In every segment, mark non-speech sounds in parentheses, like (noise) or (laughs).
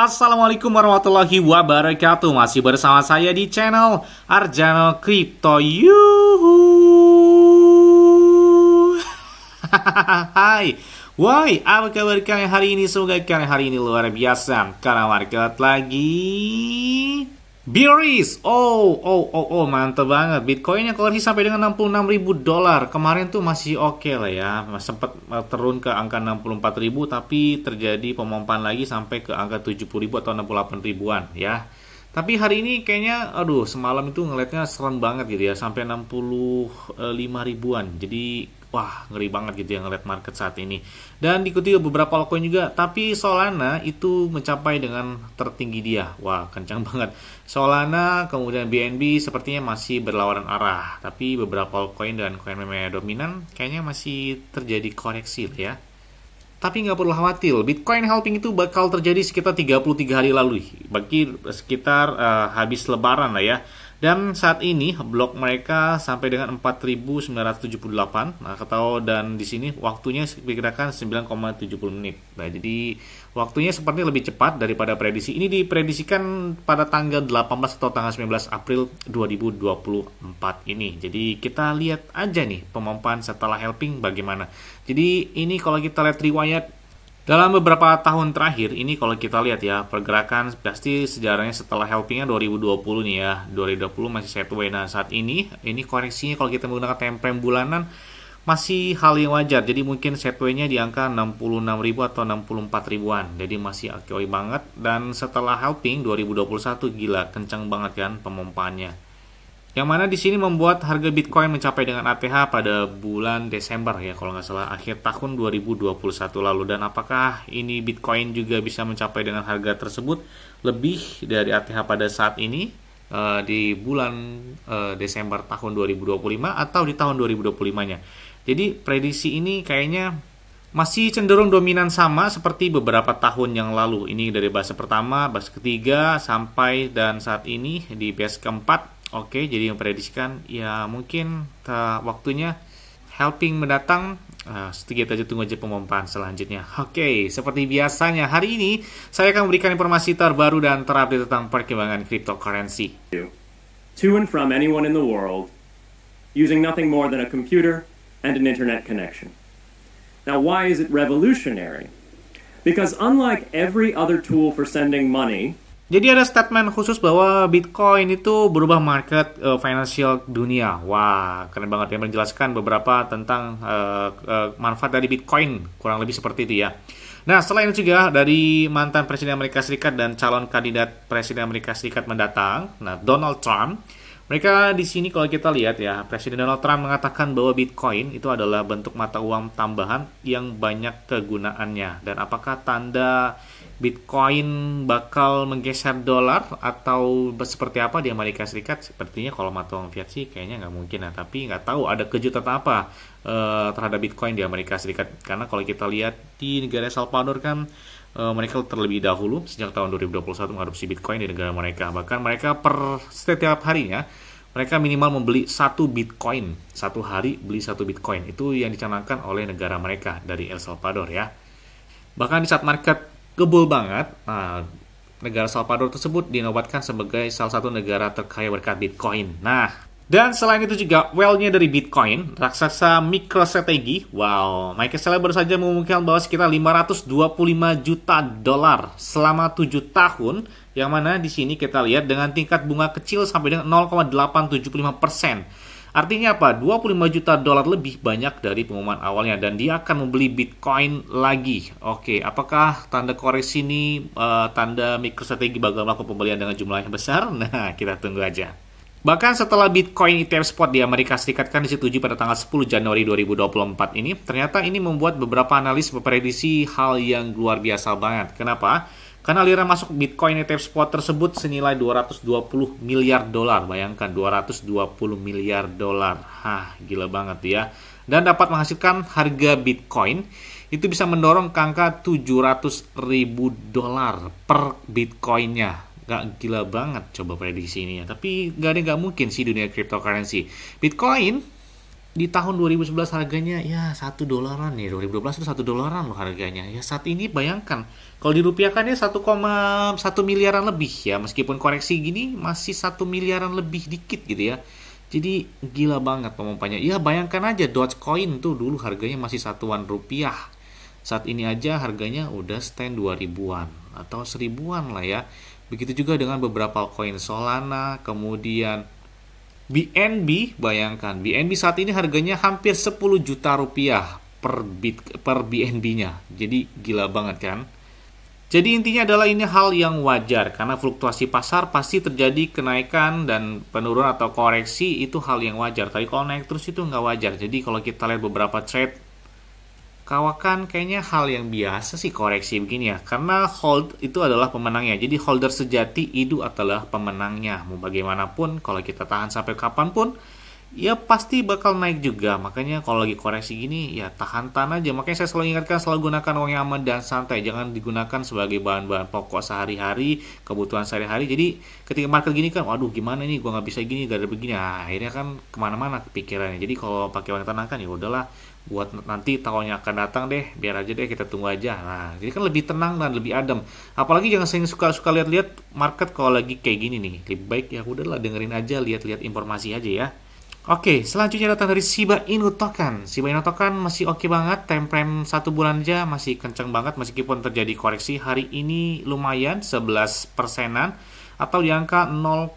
Assalamualaikum warahmatullahi wabarakatuh Masih bersama saya di channel Arjano Crypto Yuhu (laughs) Hai Woi, apa kabar kalian hari ini? Semoga kalian hari ini luar biasa Karena market lagi Bearish, oh, oh, oh, oh, mantep banget. Bitcoin yang koreksi sampai dengan 66 ribu dolar. Kemarin tuh masih oke okay lah ya, sempat eh, turun ke angka 64 ribu, tapi terjadi pemompaan lagi sampai ke angka 70 ribu atau 68 ribuan ya. Tapi hari ini kayaknya, aduh, semalam itu ngeliatnya serem banget gitu ya, sampai 65 ribuan. Jadi wah ngeri banget gitu yang ngeliat market saat ini. Dan diikuti beberapa altcoin juga, tapi Solana itu mencapai dengan tertinggi dia. Wah, kencang (laughs) banget. Solana kemudian BNB sepertinya masih berlawanan arah, tapi beberapa altcoin dan koin meme dominan kayaknya masih terjadi koreksi ya. Tapi nggak perlu khawatir, Bitcoin halving itu bakal terjadi sekitar 33 hari lalu, bagi sekitar uh, habis lebaran lah ya. Dan saat ini blok mereka sampai dengan 4.978 nah, atau dan di sini waktunya diperkirakan 9,70 menit. Nah, jadi waktunya sepertinya lebih cepat daripada prediksi. Ini diprediksikan pada tanggal 18 atau tanggal 19 April 2024 ini. Jadi kita lihat aja nih pemampuan setelah helping bagaimana. Jadi ini kalau kita lihat riwayat dalam beberapa tahun terakhir ini kalau kita lihat ya pergerakan pasti sejarahnya setelah helpingnya 2020 nih ya 2020 masih sideways nah saat ini ini koreksinya kalau kita menggunakan time bulanan masih hal yang wajar jadi mungkin sideways-nya di angka 66.000 atau 64.000 an jadi masih oke banget dan setelah helping 2021 gila kencang banget kan pemompaannya yang mana di sini membuat harga Bitcoin mencapai dengan ATH pada bulan Desember ya kalau nggak salah akhir tahun 2021 lalu dan apakah ini Bitcoin juga bisa mencapai dengan harga tersebut lebih dari ATH pada saat ini uh, di bulan uh, Desember tahun 2025 atau di tahun 2025-nya. Jadi prediksi ini kayaknya masih cenderung dominan sama seperti beberapa tahun yang lalu. Ini dari bahasa pertama, bahasa ketiga sampai dan saat ini di base keempat Oke, jadi memprediksikan ya mungkin waktunya helping mendatang Uh, kita aja tunggu aja pemompaan selanjutnya. Oke, okay, seperti biasanya hari ini saya akan memberikan informasi terbaru dan terupdate tentang perkembangan cryptocurrency. To and from anyone in the world using nothing more than a computer and an internet connection. Now, why is it revolutionary? Because unlike every other tool for sending money, jadi ada statement khusus bahwa Bitcoin itu berubah market uh, financial dunia. Wah, keren banget ya menjelaskan beberapa tentang uh, uh, manfaat dari Bitcoin, kurang lebih seperti itu ya. Nah, selain itu juga dari mantan Presiden Amerika Serikat dan calon kandidat Presiden Amerika Serikat mendatang, nah Donald Trump, mereka di sini kalau kita lihat ya, Presiden Donald Trump mengatakan bahwa Bitcoin itu adalah bentuk mata uang tambahan yang banyak kegunaannya. Dan apakah tanda Bitcoin bakal menggeser dolar atau seperti apa di Amerika Serikat? Sepertinya kalau mata uang fiat sih kayaknya nggak mungkin ya. Tapi nggak tahu ada kejutan apa uh, terhadap Bitcoin di Amerika Serikat. Karena kalau kita lihat di negara Salvador kan uh, mereka terlebih dahulu sejak tahun 2021 mengadopsi Bitcoin di negara mereka. Bahkan mereka per setiap harinya mereka minimal membeli satu Bitcoin. Satu hari beli satu Bitcoin. Itu yang dicanangkan oleh negara mereka dari El Salvador ya. Bahkan di saat market gebul banget. Nah, negara Salvador tersebut dinobatkan sebagai salah satu negara terkaya berkat Bitcoin. Nah, dan selain itu juga well-nya dari Bitcoin, raksasa MicroStrategy, wow, Michael Saylor baru saja mengumumkan bahwa sekitar 525 juta dolar selama 7 tahun, yang mana di sini kita lihat dengan tingkat bunga kecil sampai dengan 0,875 persen Artinya apa? 25 juta dolar lebih banyak dari pengumuman awalnya dan dia akan membeli Bitcoin lagi. Oke, apakah tanda koreksi ini uh, tanda MicroStrategy bakal melakukan pembelian dengan jumlah yang besar? (laughs) Nah, kita tunggu aja. Bahkan setelah Bitcoin ETF spot di Amerika Serikat kan disetujui pada tanggal 10 Januari 2024 ini, ternyata ini membuat beberapa analis memprediksi hal yang luar biasa banget. Kenapa? Karena aliran masuk Bitcoin ETF spot tersebut senilai 220 miliar dolar. Bayangkan 220 miliar dolar. Hah, gila banget ya. Dan dapat menghasilkan harga Bitcoin itu bisa mendorong ke angka 700 ribu dolar per Bitcoinnya gak gila banget coba prediksi ini ya. Tapi gak ada gak mungkin sih dunia cryptocurrency. Bitcoin di tahun 2011 harganya ya satu dolaran nih 2012 itu satu dolaran loh harganya ya saat ini bayangkan kalau dirupiahkan ya satu miliaran lebih ya meskipun koreksi gini masih satu miliaran lebih dikit gitu ya jadi gila banget pemompanya ya bayangkan aja Dogecoin tuh dulu harganya masih satuan rupiah saat ini aja harganya udah stand dua ribuan atau seribuan lah ya begitu juga dengan beberapa koin Solana kemudian BNB, bayangkan BNB saat ini harganya hampir 10 juta rupiah per bit per BNB-nya. Jadi gila banget kan? Jadi intinya adalah ini hal yang wajar karena fluktuasi pasar pasti terjadi kenaikan dan penurunan atau koreksi itu hal yang wajar. Tapi kalau naik terus itu nggak wajar. Jadi kalau kita lihat beberapa trade Kawakan kayaknya hal yang biasa sih koreksi begini ya. Karena hold itu adalah pemenangnya. Jadi holder sejati itu adalah pemenangnya. Mau bagaimanapun kalau kita tahan sampai kapanpun ya pasti bakal naik juga makanya kalau lagi koreksi gini ya tahan tahan aja makanya saya selalu ingatkan selalu gunakan uang yang aman dan santai jangan digunakan sebagai bahan-bahan pokok sehari-hari kebutuhan sehari-hari jadi ketika market gini kan waduh gimana nih gua nggak bisa gini gak ada begini nah, akhirnya kan kemana-mana kepikirannya jadi kalau pakai uang tenang kan ya udahlah buat nanti tahunnya akan datang deh biar aja deh kita tunggu aja nah jadi kan lebih tenang dan lebih adem apalagi jangan sering suka suka lihat-lihat market kalau lagi kayak gini nih lebih baik ya udahlah dengerin aja lihat-lihat informasi aja ya Oke, selanjutnya datang dari Shiba Inu Token. Shiba Inu Token masih oke okay banget, time frame satu bulan aja masih kenceng banget meskipun terjadi koreksi hari ini lumayan 11 persenan atau di angka 0,4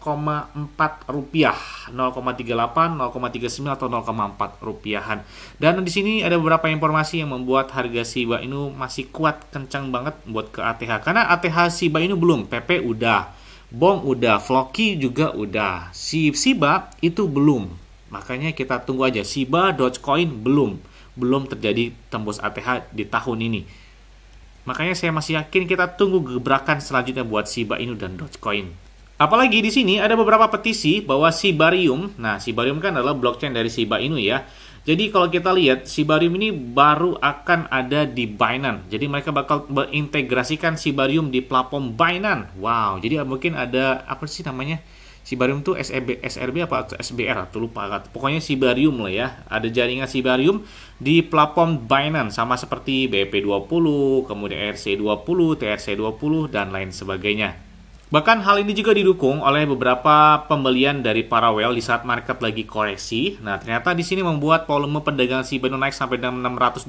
rupiah, 0,38, 0,39 atau 0,4 rupiahan. Dan di sini ada beberapa informasi yang membuat harga Shiba Inu masih kuat, kencang banget buat ke ATH. Karena ATH Shiba Inu belum, PP udah, Bong udah, Floki juga udah, si Shiba itu belum. Makanya kita tunggu aja Shiba Dogecoin belum belum terjadi tembus ATH di tahun ini. Makanya saya masih yakin kita tunggu gebrakan selanjutnya buat Shiba Inu dan Dogecoin. Apalagi di sini ada beberapa petisi bahwa Sibarium, nah Sibarium kan adalah blockchain dari Shiba Inu ya. Jadi kalau kita lihat Sibarium ini baru akan ada di Binance. Jadi mereka bakal mengintegrasikan Sibarium di platform Binance. Wow, jadi mungkin ada apa sih namanya? Sibarium tuh SEB, SRB apa SBR atau lupa kan. pokoknya Sibarium lah ya ada jaringan Sibarium di platform Binance sama seperti BP20 kemudian rc 20 TRC20 dan lain sebagainya Bahkan hal ini juga didukung oleh beberapa pembelian dari Parawell di saat market lagi koreksi. Nah, ternyata di sini membuat volume perdagangan Sibarium naik sampai 602%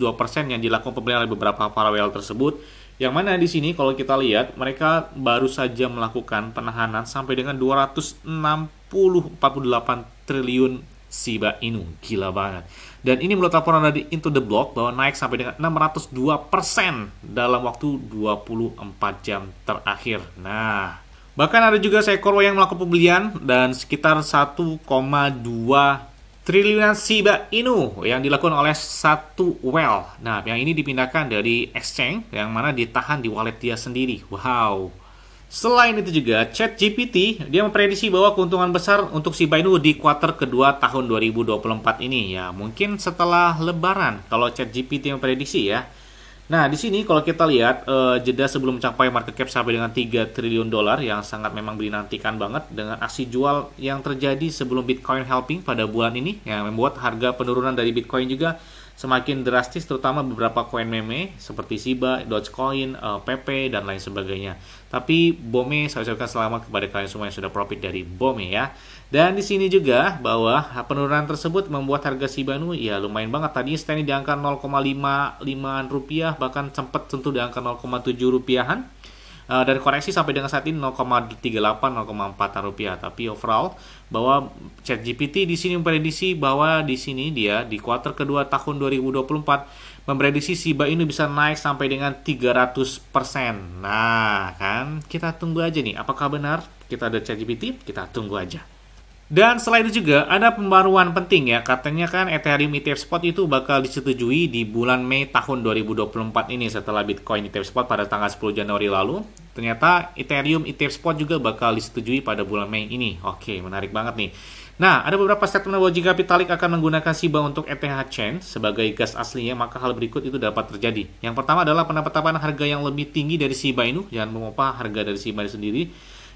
yang dilakukan pembelian oleh beberapa Parawell tersebut yang mana di sini kalau kita lihat mereka baru saja melakukan penahanan sampai dengan 260,48 triliun Shiba Inu. Gila banget. Dan ini menurut laporan dari Into the Block bahwa naik sampai dengan 602% dalam waktu 24 jam terakhir. Nah, bahkan ada juga seekor yang melakukan pembelian dan sekitar 1,2 triliunan Shiba Inu yang dilakukan oleh satu well. Nah, yang ini dipindahkan dari exchange yang mana ditahan di wallet dia sendiri. Wow. Selain itu juga, chat GPT, dia memprediksi bahwa keuntungan besar untuk Shiba Inu di kuartal kedua tahun 2024 ini ya. Mungkin setelah lebaran kalau chat GPT memprediksi ya. Nah, di sini kalau kita lihat uh, jeda sebelum mencapai market cap sampai dengan 3 triliun dolar yang sangat memang dinantikan banget dengan aksi jual yang terjadi sebelum Bitcoin helping pada bulan ini yang membuat harga penurunan dari Bitcoin juga semakin drastis terutama beberapa koin meme seperti Shiba, Dogecoin, uh, eh, PP dan lain sebagainya. Tapi BOME saya ucapkan selamat kepada kalian semua yang sudah profit dari BOME ya. Dan di sini juga bahwa penurunan tersebut membuat harga Shiba Inu ya lumayan banget. Tadi stand di angka 0,55 rupiah bahkan sempat sentuh di angka 0,7 rupiahan Eh, Dari koreksi sampai dengan saat ini 0,38 0,4 rupiah tapi overall bahwa chat GPT di sini memprediksi bahwa di sini dia di kuartal kedua tahun 2024 memprediksi Shiba ini bisa naik sampai dengan 300%. Nah, kan kita tunggu aja nih apakah benar kita ada chat GPT? kita tunggu aja. Dan selain itu juga ada pembaruan penting ya, katanya kan Ethereum ETF spot itu bakal disetujui di bulan Mei tahun 2024 ini setelah Bitcoin ETF spot pada tanggal 10 Januari lalu. Ternyata Ethereum ETF spot juga bakal disetujui pada bulan Mei ini. Oke, menarik banget nih. Nah, ada beberapa statement bahwa jika Vitalik akan menggunakan SIBA untuk ETH chain sebagai gas aslinya, maka hal berikut itu dapat terjadi. Yang pertama adalah penetapan harga yang lebih tinggi dari SIBA ini, jangan mengupah harga dari SIBA ini sendiri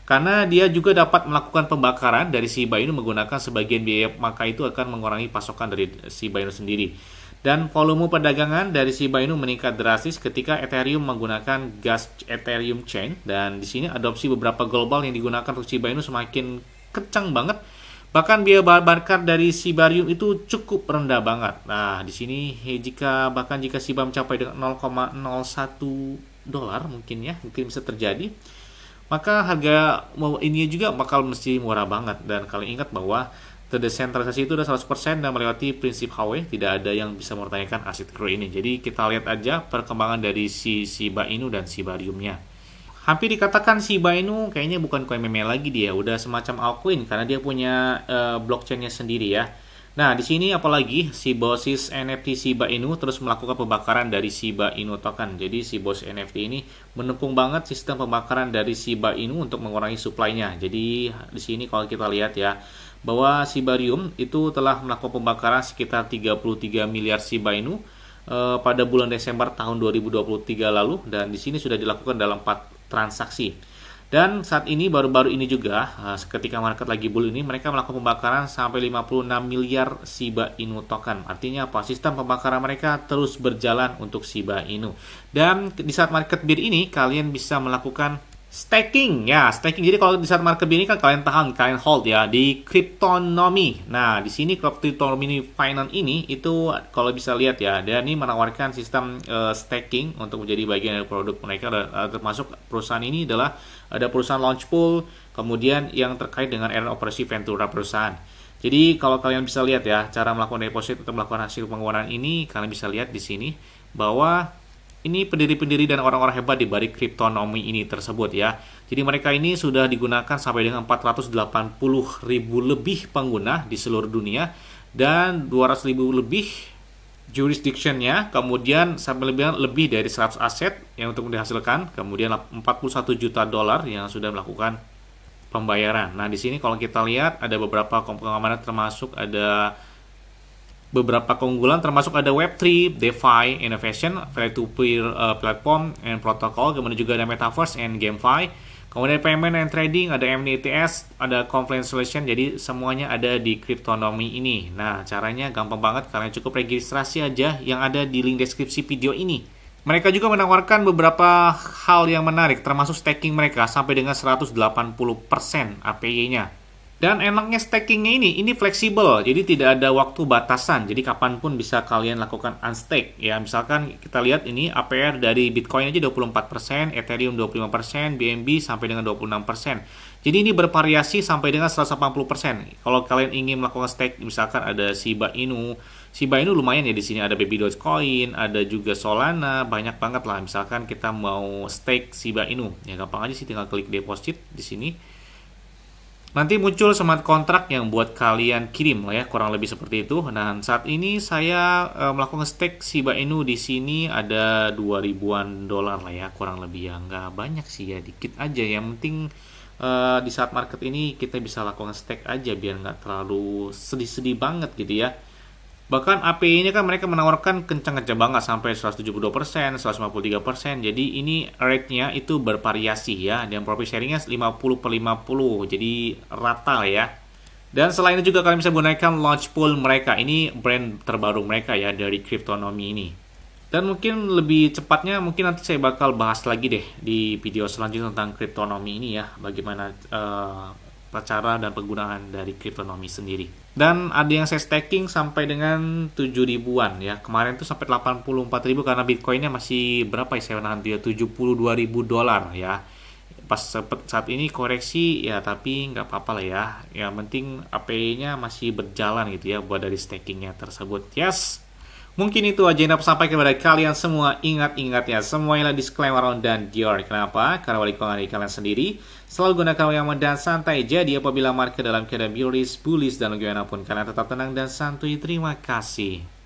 karena dia juga dapat melakukan pembakaran dari si Inu menggunakan sebagian biaya, maka itu akan mengurangi pasokan dari si Inu sendiri. Dan volume perdagangan dari si Inu meningkat drastis ketika Ethereum menggunakan gas Ethereum Chain dan di sini adopsi beberapa global yang digunakan untuk si semakin kencang banget Bahkan biaya bakar dari si Sibarium itu cukup rendah banget. Nah, di sini jika bahkan jika si mencapai dengan 0,01 dolar mungkin ya, mungkin bisa terjadi maka harga ini juga bakal mesti murah banget dan kalian ingat bahwa terdesentralisasi itu udah 100% dan melewati prinsip HW tidak ada yang bisa mempertanyakan aset kru ini jadi kita lihat aja perkembangan dari si Shiba Inu dan bariumnya hampir dikatakan Shiba Inu kayaknya bukan koin meme lagi dia udah semacam altcoin karena dia punya uh, blockchainnya sendiri ya Nah, di sini apalagi si bosis NFT Shiba Inu terus melakukan pembakaran dari Shiba Inu token. Jadi si bos NFT ini mendukung banget sistem pembakaran dari Shiba Inu untuk mengurangi supply-nya. Jadi di sini kalau kita lihat ya bahwa sibarium itu telah melakukan pembakaran sekitar 33 miliar Shiba Inu eh, pada bulan Desember tahun 2023 lalu dan di sini sudah dilakukan dalam 4 transaksi. Dan saat ini baru-baru ini juga eh, ketika market lagi bull ini mereka melakukan pembakaran sampai 56 miliar Shiba Inu token. Artinya apa? Sistem pembakaran mereka terus berjalan untuk Shiba Inu. Dan di saat market bir ini kalian bisa melakukan Staking ya, staking. Jadi kalau di saat market ini kan kalian tahan, kalian hold ya di cryptonomy. Nah, di sini cryptonomy finance ini itu kalau bisa lihat ya, dia ini menawarkan sistem uh, staking untuk menjadi bagian dari produk mereka eh, termasuk perusahaan ini adalah ada perusahaan launch pool, kemudian yang terkait dengan era operasi Ventura perusahaan. Jadi kalau kalian bisa lihat ya, cara melakukan deposit atau melakukan hasil pengeluaran ini kalian bisa lihat di sini bahwa ini pendiri-pendiri dan orang-orang hebat di balik kriptonomi ini tersebut ya. Jadi mereka ini sudah digunakan sampai dengan 480 ribu lebih pengguna di seluruh dunia dan 200 ribu lebih jurisdictionnya, kemudian sampai lebih, lebih dari 100 aset yang untuk dihasilkan, kemudian 41 juta dolar yang sudah melakukan pembayaran. Nah di sini kalau kita lihat ada beberapa komponen termasuk ada beberapa keunggulan termasuk ada Web3, DeFi, Innovation, Peer-to-Peer uh, Platform, and Protocol, kemudian juga ada Metaverse and GameFi, kemudian Payment and Trading, ada MNETS, ada Confluence Solution, jadi semuanya ada di Cryptonomy ini. Nah, caranya gampang banget, kalian cukup registrasi aja yang ada di link deskripsi video ini. Mereka juga menawarkan beberapa hal yang menarik, termasuk staking mereka sampai dengan 180% APY-nya. Dan enaknya stakingnya ini, ini fleksibel, jadi tidak ada waktu batasan, jadi kapanpun bisa kalian lakukan unstake. Ya, misalkan kita lihat ini APR dari Bitcoin aja 24%, Ethereum 25%, BNB sampai dengan 26%. Jadi ini bervariasi sampai dengan 180%. Kalau kalian ingin melakukan stake, misalkan ada Shiba Inu, Shiba Inu lumayan ya di sini ada Baby Dogecoin, ada juga Solana, banyak banget lah. Misalkan kita mau stake Shiba Inu, ya gampang aja sih tinggal klik deposit di sini Nanti muncul smart contract yang buat kalian kirim lah ya, kurang lebih seperti itu. Nah saat ini saya e, melakukan stake Shiba Inu di sini ada 2000-an dolar lah ya, kurang lebih ya nggak banyak sih ya, dikit aja. Yang penting e, di saat market ini kita bisa lakukan stake aja biar nggak terlalu sedih-sedih banget gitu ya. Bahkan API ini kan mereka menawarkan kencang-kencang banget sampai 172%, 153%. Jadi ini rate-nya itu bervariasi ya. Dan profit sharing-nya 50 per 50. Jadi rata ya. Dan selain itu juga kalian bisa gunakan launch pool mereka. Ini brand terbaru mereka ya dari Cryptonomy ini. Dan mungkin lebih cepatnya mungkin nanti saya bakal bahas lagi deh di video selanjutnya tentang Cryptonomy ini ya. Bagaimana uh, cara dan penggunaan dari kriptonomi sendiri. Dan ada yang saya staking sampai dengan 7 ribuan ya. Kemarin itu sampai 84 ribu karena Bitcoinnya masih berapa ya saya tujuh ya 72 ribu dolar ya. Pas saat ini koreksi ya tapi nggak apa-apa lah ya. Yang penting AP-nya masih berjalan gitu ya buat dari stakingnya tersebut. Yes, Mungkin itu aja yang dapat sampaikan kepada kalian semua. Ingat-ingat ya, semuanya disclaimer on dan Dior. Kenapa? Karena wali keuangan kalian sendiri. Selalu gunakan yang mudah dan santai. Jadi apabila market dalam keadaan bullish, bullish, dan lagi pun, kalian tetap tenang dan santuy. Terima kasih.